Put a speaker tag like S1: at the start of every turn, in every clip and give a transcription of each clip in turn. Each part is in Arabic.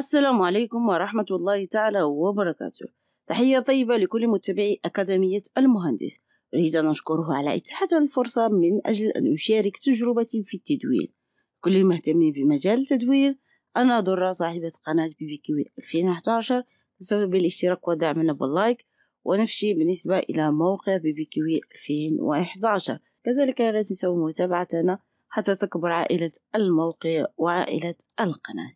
S1: السلام عليكم ورحمة الله تعالى وبركاته تحية طيبة لكل متابعي أكاديمية المهندس أريد أن أشكره على إتاحة الفرصة من أجل أن أشارك تجربتي في التدوين كل مهتم بمجال التدوين أنا درة صاحبة قناة بيبيكيوي 2011 بسبب الاشتراك ودعمنا باللايك ونفسي بالنسبة إلى موقع بيبيكيوي 2011 كذلك لا تنسوا متابعتنا حتى تكبر عائلة الموقع وعائلة القناة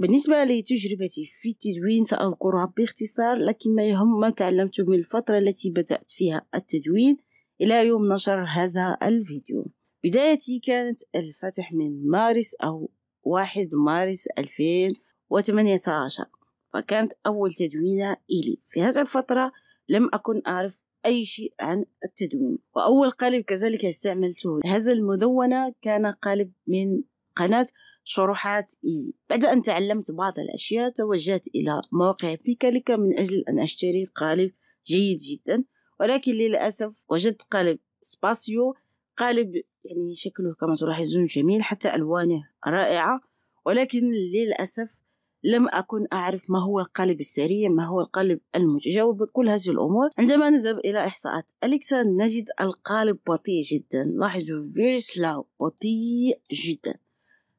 S1: بالنسبة لتجربتي في التدوين سأذكرها باختصار لكن ما يهم ما تعلمت من الفترة التي بدأت فيها التدوين إلى يوم نشر هذا الفيديو بدايتي كانت الفتح من مارس أو واحد مارس 2018 فكانت أول تدوينة إلي في هذه الفترة لم أكن أعرف أي شيء عن التدوين وأول قالب كذلك استعملته هذا المدونة كان قالب من قناة شروحات إيزي بعد أن تعلمت بعض الأشياء توجهت إلى موقع بيكاليكا من أجل أن أشتري قالب جيد جدا ولكن للأسف وجدت قالب سباسيو قالب يعني شكله كما تلاحظون جميل حتى ألوانه رائعة ولكن للأسف لم أكن أعرف ما هو القالب السريع ما هو القالب المتجاوب كل هذه الأمور عندما نذهب إلى إحصاءات أليكسا نجد القالب بطيء جدا لاحظوا فيري سلاو بطيء جدا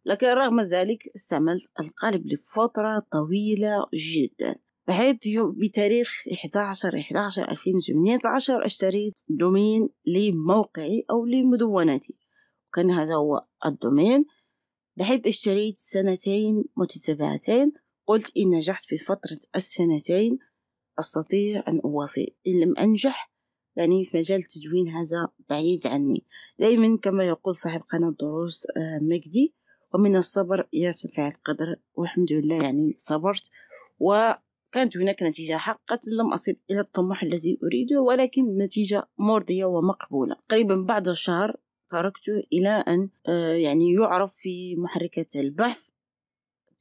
S1: لكن رغم ذلك استعملت القالب لفترة طويلة جدا بحيث بتاريخ 11 11 2018 اشتريت دومين لموقعي أو لمدونتي كان هذا هو الدومين بحيث اشتريت سنتين متتابعتين قلت إن نجحت في فترة السنتين أستطيع أن أواصل إن لم أنجح يعني في مجال التدوين هذا بعيد عني دائما كما يقول صاحب قناة دروس آه، مجدي ومن الصبر يا تنفع القدر والحمد لله يعني صبرت وكانت هناك نتيجة حقا لم أصل إلى الطموح الذي أريده ولكن نتيجة مرضية ومقبولة قريبا بعد شهر تركته إلى أن آه، يعني يعرف في محركة البحث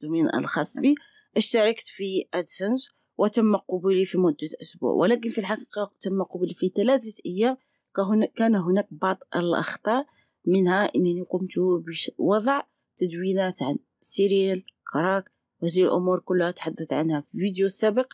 S1: دومين الخاص بي اشتركت في أدسنس وتم قبولي في مدة أسبوع ولكن في الحقيقة تم قبولي في ثلاثة أيام كان هناك بعض الأخطاء منها أنني قمت بوضع تدوينات عن سيريل كراك وهذه الأمور كلها تحدث عنها في فيديو سابق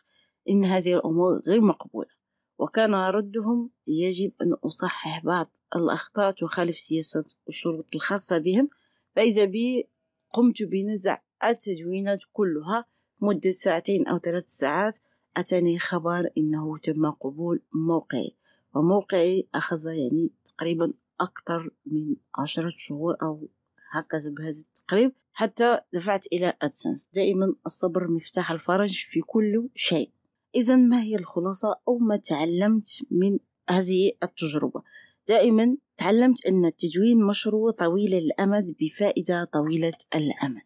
S1: إن هذه الأمور غير مقبولة وكان ردهم يجب أن أصحح بعض الأخطاء تخالف سياسة الشروط الخاصة بهم فإذا بي قمت بنزع التدوينات كلها مدة ساعتين أو ثلاث ساعات أتاني خبر إنه تم قبول موقعي وموقعي أخذ يعني تقريبا أكثر من عشرة شهور أو هكذا بهذا التقريب حتى دفعت إلى أدسنس دائما الصبر مفتاح الفرج في كل شيء إذا ما هي الخلاصة أو ما تعلمت من هذه التجربة دائما تعلمت أن التدوين مشروع طويل الأمد بفائدة طويلة الأمد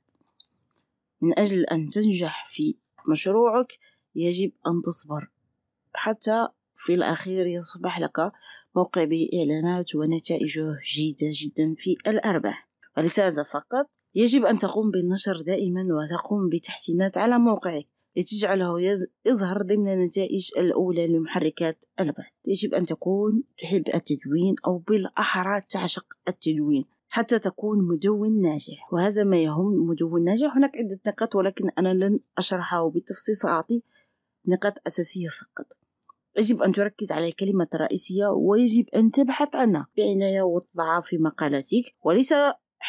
S1: من أجل أن تنجح في مشروعك يجب أن تصبر حتى في الأخير يصبح لك موقع بإعلانات ونتائجه جيدة جدا في الأرباح رسالة فقط يجب أن تقوم بالنشر دائما وتقوم بتحسينات على موقعك لتجعله يظهر ضمن نتائج الأولى لمحركات البحث يجب أن تكون تحب التدوين أو بالأحرى تعشق التدوين حتى تكون مدون ناجح وهذا ما يهم مدون ناجح هناك عدة نقاط ولكن أنا لن أشرحه بالتفصيل سأعطي نقاط أساسية فقط يجب أن تركز على الكلمة الرئيسية ويجب أن تبحث عنها بعناية وتضعها في مقالاتك وليس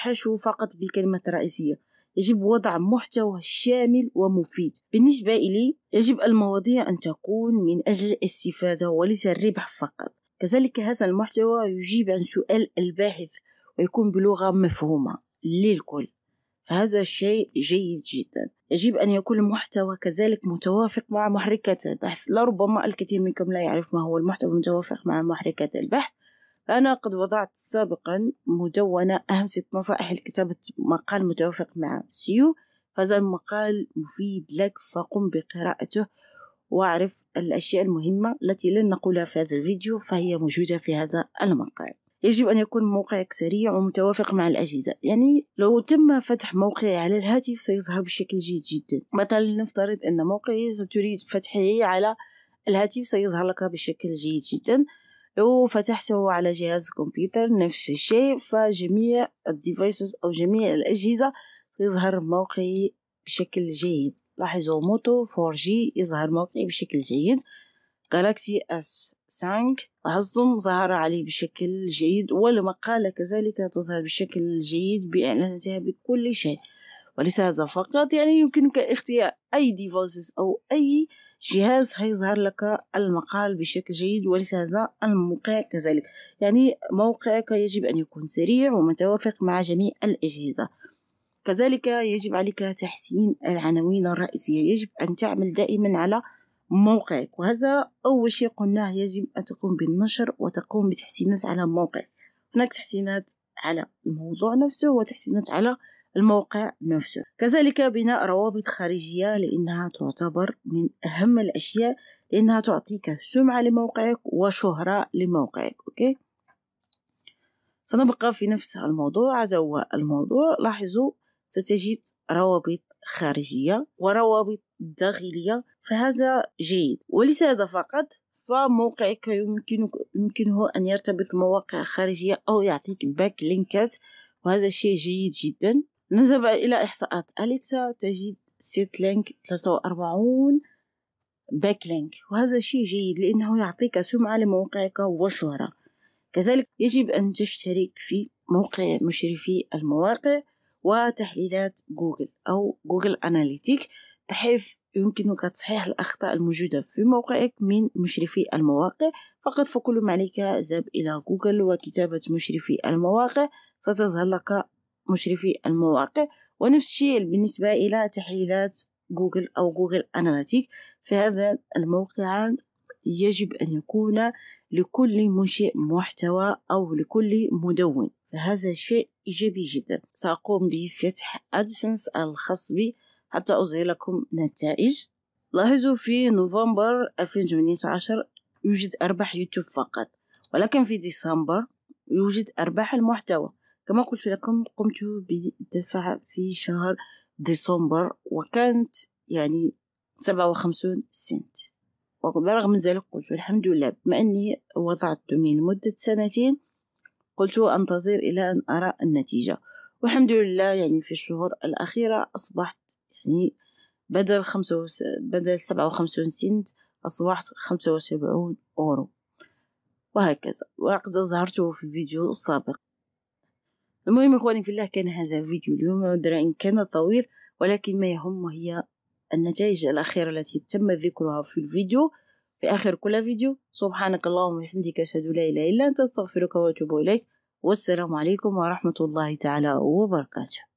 S1: حشو فقط بالكلمة الرئيسية يجب وضع محتوى شامل ومفيد بالنسبة إلي يجب المواضيع أن تكون من أجل الاستفادة وليس الربح فقط كذلك هذا المحتوى يجيب عن سؤال الباحث ويكون بلغة مفهومة للكل فهذا شيء جيد جدا يجب أن يكون المحتوى كذلك متوافق مع محركات البحث لربما الكثير منكم لا يعرف ما هو المحتوى المتوافق مع محركات البحث أنا قد وضعت سابقا مدونة أهم ست نصائح لكتابة مقال متوافق مع سيو هذا المقال مفيد لك فقم بقراءته واعرف الأشياء المهمة التي لن نقولها في هذا الفيديو فهي موجودة في هذا المقال يجب أن يكون موقعك سريع ومتوافق مع الأجهزة يعني لو تم فتح موقعي على الهاتف سيظهر بشكل جيد جدا مثلا لنفترض أن موقعي ستريد فتحه على الهاتف سيظهر لك بشكل جيد جدا لو فتحته على جهاز كمبيوتر نفس الشيء فجميع الديفايسز أو جميع الأجهزة يظهر موقعي بشكل جيد لاحظوا موتو 4G يظهر موقعي بشكل جيد جالاكسي اس 5 لاحظتم ظهر عليه بشكل جيد والمقالة كذلك تظهر بشكل جيد بإعلاناتها بكل شيء وليس هذا فقط يعني يمكنك اختيار أي ديفايسز أو أي جهاز هيظهر لك المقال بشكل جيد وليس هذا الموقع كذلك يعني موقعك يجب أن يكون سريع ومتوافق مع جميع الأجهزة كذلك يجب عليك تحسين العناوين الرئيسية يجب أن تعمل دائما على موقعك وهذا أول شيء قلناه يجب أن تقوم بالنشر وتقوم بتحسينات على موقعك هناك تحسينات على الموضوع نفسه وتحسينات على الموقع نفسه كذلك بناء روابط خارجية لأنها تعتبر من أهم الأشياء لأنها تعطيك سمعة لموقعك وشهرة لموقعك أوكي سنبقى في نفس الموضوع هذا هو الموضوع لاحظوا ستجد روابط خارجية وروابط داخلية فهذا جيد وليس هذا فقط فموقعك يمكنك يمكنه أن يرتبط مواقع خارجية أو يعطيك باك لينكات وهذا شيء جيد جدا نذهب إلى إحصاءات أليكسا تجد سيت لينك 43 باك لينك وهذا شيء جيد لأنه يعطيك سمعة لموقعك وشهرة كذلك يجب أن تشترك في موقع مشرفي المواقع وتحليلات جوجل أو جوجل أناليتيك بحيث يمكنك تصحيح الأخطاء الموجودة في موقعك من مشرفي المواقع فقط فكل ما عليك ذهب إلى جوجل وكتابة مشرفي المواقع ستظهر لك مشرفي المواقع ونفس الشيء بالنسبة إلى تحليلات جوجل أو جوجل أناليتيك فهذا الموقع يجب أن يكون لكل منشئ محتوى أو لكل مدون فهذا شيء إيجابي جدا سأقوم بفتح أدسنس الخاص بي حتى أظهر لكم نتائج لاحظوا في نوفمبر 2018 يوجد أرباح يوتيوب فقط ولكن في ديسمبر يوجد أرباح المحتوى كما قلت لكم قمت بدفع في شهر ديسمبر وكانت يعني سبعة وخمسون سنت وبرغم ذلك قلت الحمد لله بما أني وضعت دومين لمدة سنتين قلت أنتظر إلى أن أرى النتيجة والحمد لله يعني في الشهور الأخيرة أصبحت يعني بدل خمسة وس... بدل سبعة وخمسون سنت أصبحت خمسة وسبعون أورو وهكذا وقد ظهرت في فيديو سابق المهم إخواني في الله كان هذا فيديو اليوم عذرا إن كان طويل ولكن ما يهم هي النتائج الأخيرة التي تم ذكرها في الفيديو في آخر كل فيديو سبحانك اللهم وبحمدك أشهد لا إله إلا أنت أستغفرك وأتوب إليك والسلام عليكم ورحمة الله تعالى وبركاته